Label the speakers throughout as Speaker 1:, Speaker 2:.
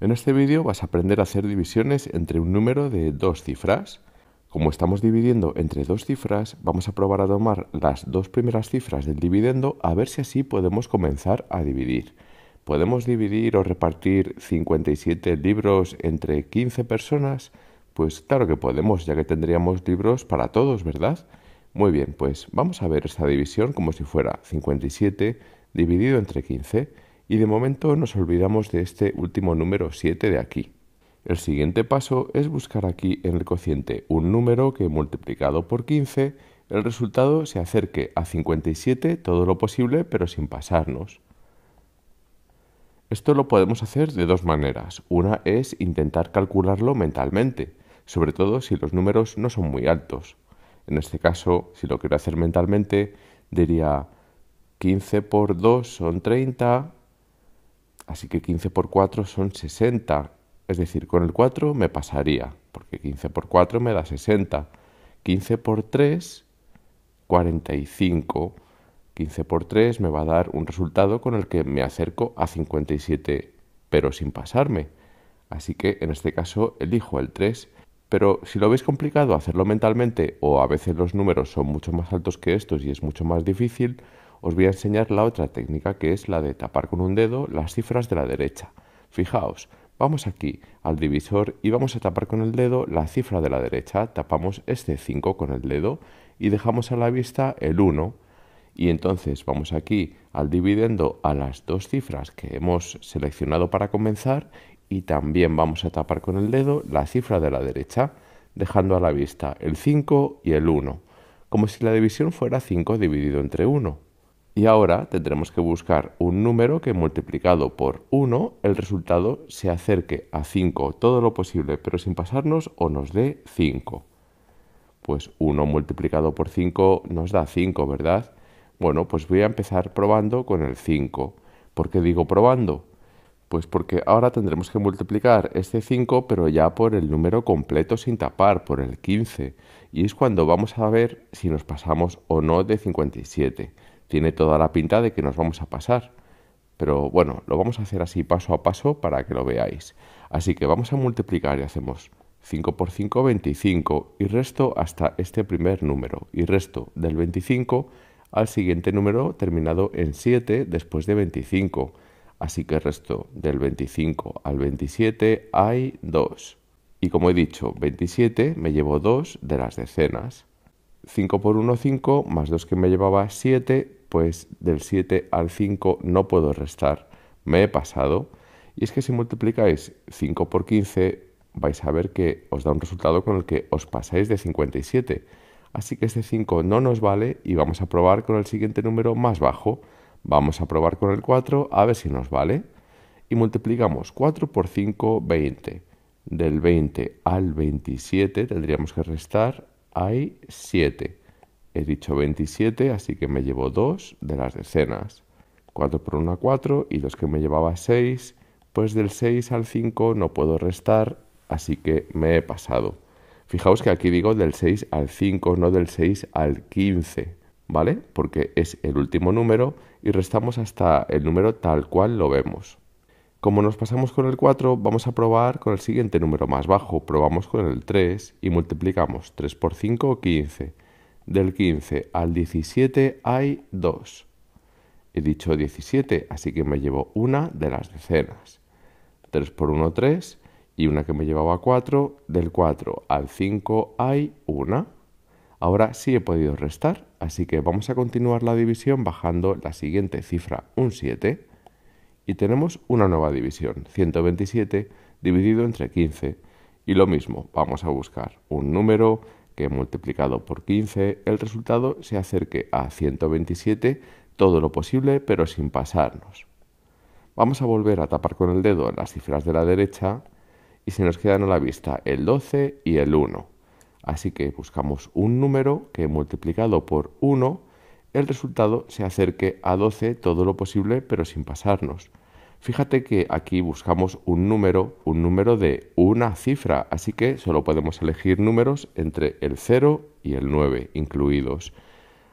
Speaker 1: En este vídeo vas a aprender a hacer divisiones entre un número de dos cifras. Como estamos dividiendo entre dos cifras, vamos a probar a tomar las dos primeras cifras del dividendo a ver si así podemos comenzar a dividir. ¿Podemos dividir o repartir 57 libros entre 15 personas? Pues claro que podemos, ya que tendríamos libros para todos, ¿verdad? Muy bien, pues vamos a ver esta división como si fuera 57 dividido entre 15. Y de momento nos olvidamos de este último número 7 de aquí. El siguiente paso es buscar aquí en el cociente un número que multiplicado por 15 el resultado se acerque a 57 todo lo posible pero sin pasarnos. Esto lo podemos hacer de dos maneras. Una es intentar calcularlo mentalmente, sobre todo si los números no son muy altos. En este caso, si lo quiero hacer mentalmente, diría 15 por 2 son 30, Así que 15 por 4 son 60. Es decir, con el 4 me pasaría, porque 15 por 4 me da 60. 15 por 3, 45. 15 por 3 me va a dar un resultado con el que me acerco a 57, pero sin pasarme. Así que en este caso elijo el 3. Pero si lo veis complicado hacerlo mentalmente o a veces los números son mucho más altos que estos y es mucho más difícil, os voy a enseñar la otra técnica que es la de tapar con un dedo las cifras de la derecha. Fijaos, vamos aquí al divisor y vamos a tapar con el dedo la cifra de la derecha, tapamos este 5 con el dedo y dejamos a la vista el 1 y entonces vamos aquí al dividendo a las dos cifras que hemos seleccionado para comenzar y también vamos a tapar con el dedo la cifra de la derecha, dejando a la vista el 5 y el 1, como si la división fuera 5 dividido entre 1. Y ahora tendremos que buscar un número que multiplicado por 1 el resultado se acerque a 5 todo lo posible, pero sin pasarnos o nos dé 5. Pues 1 multiplicado por 5 nos da 5, ¿verdad? Bueno, pues voy a empezar probando con el 5. ¿Por qué digo probando? Pues porque ahora tendremos que multiplicar este 5 pero ya por el número completo sin tapar, por el 15. Y es cuando vamos a ver si nos pasamos o no de 57 tiene toda la pinta de que nos vamos a pasar. Pero bueno, lo vamos a hacer así paso a paso para que lo veáis. Así que vamos a multiplicar y hacemos 5 por 5, 25 y resto hasta este primer número y resto del 25 al siguiente número terminado en 7 después de 25. Así que resto del 25 al 27 hay 2. Y como he dicho, 27 me llevo 2 de las decenas. 5 por 1, 5, más 2 que me llevaba 7, pues del 7 al 5 no puedo restar, me he pasado. Y es que si multiplicáis 5 por 15 vais a ver que os da un resultado con el que os pasáis de 57. Así que este 5 no nos vale y vamos a probar con el siguiente número más bajo. Vamos a probar con el 4 a ver si nos vale. Y multiplicamos 4 por 5, 20. Del 20 al 27 tendríamos que restar, hay 7. He dicho 27, así que me llevo 2 de las decenas. 4 por 1, 4, y los que me llevaba 6, pues del 6 al 5 no puedo restar, así que me he pasado. Fijaos que aquí digo del 6 al 5, no del 6 al 15, ¿vale? Porque es el último número y restamos hasta el número tal cual lo vemos. Como nos pasamos con el 4, vamos a probar con el siguiente número más bajo. Probamos con el 3 y multiplicamos 3 por 5, 15. Del 15 al 17 hay 2 He dicho 17, así que me llevo una de las decenas. 3 por 1, 3 y una que me llevaba 4. Del 4 al 5 hay 1 Ahora sí he podido restar, así que vamos a continuar la división bajando la siguiente cifra, un 7. Y tenemos una nueva división, 127 dividido entre 15. Y lo mismo, vamos a buscar un número que multiplicado por 15 el resultado se acerque a 127 todo lo posible pero sin pasarnos. Vamos a volver a tapar con el dedo las cifras de la derecha y se nos quedan a la vista el 12 y el 1. Así que buscamos un número que multiplicado por 1 el resultado se acerque a 12 todo lo posible pero sin pasarnos. Fíjate que aquí buscamos un número, un número de una cifra, así que solo podemos elegir números entre el 0 y el 9 incluidos.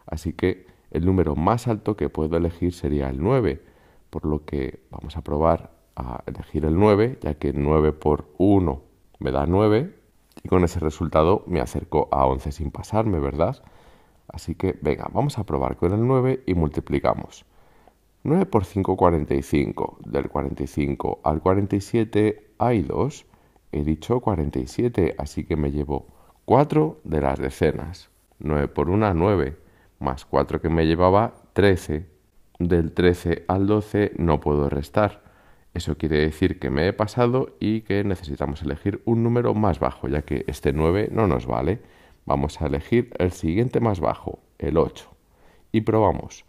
Speaker 1: Así que el número más alto que puedo elegir sería el 9, por lo que vamos a probar a elegir el 9, ya que 9 por 1 me da 9 y con ese resultado me acerco a 11 sin pasarme, ¿verdad? Así que venga, vamos a probar con el 9 y multiplicamos. 9 por 5, 45. Del 45 al 47 hay 2. He dicho 47, así que me llevo 4 de las decenas. 9 por 1, 9. Más 4 que me llevaba, 13. Del 13 al 12 no puedo restar. Eso quiere decir que me he pasado y que necesitamos elegir un número más bajo, ya que este 9 no nos vale. Vamos a elegir el siguiente más bajo, el 8. Y probamos.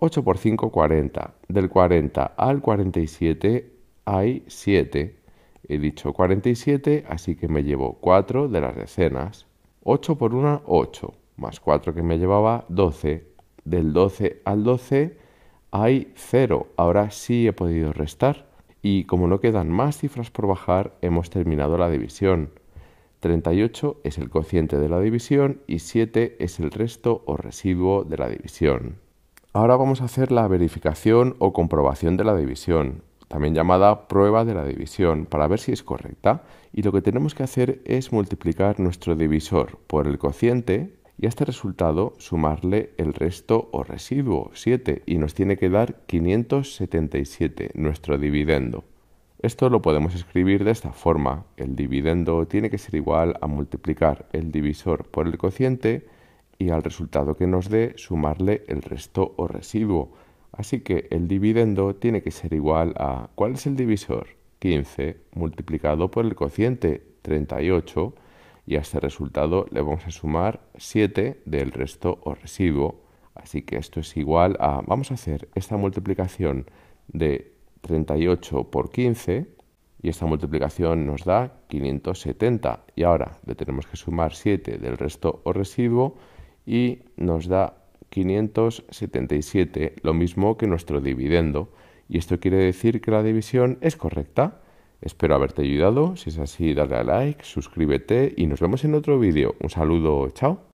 Speaker 1: 8 por 5, 40. Del 40 al 47 hay 7. He dicho 47, así que me llevo 4 de las decenas. 8 por 1, 8. Más 4 que me llevaba, 12. Del 12 al 12 hay 0. Ahora sí he podido restar. Y como no quedan más cifras por bajar, hemos terminado la división. 38 es el cociente de la división y 7 es el resto o residuo de la división. Ahora vamos a hacer la verificación o comprobación de la división, también llamada prueba de la división, para ver si es correcta. Y lo que tenemos que hacer es multiplicar nuestro divisor por el cociente y a este resultado sumarle el resto o residuo, 7, y nos tiene que dar 577, nuestro dividendo. Esto lo podemos escribir de esta forma. El dividendo tiene que ser igual a multiplicar el divisor por el cociente y al resultado que nos dé sumarle el resto o residuo. Así que el dividendo tiene que ser igual a... ¿Cuál es el divisor? 15 multiplicado por el cociente 38 y a este resultado le vamos a sumar 7 del resto o residuo. Así que esto es igual a... Vamos a hacer esta multiplicación de 38 por 15 y esta multiplicación nos da 570 y ahora le tenemos que sumar 7 del resto o residuo y nos da 577, lo mismo que nuestro dividendo. Y esto quiere decir que la división es correcta. Espero haberte ayudado. Si es así, dale a like, suscríbete y nos vemos en otro vídeo. Un saludo, chao.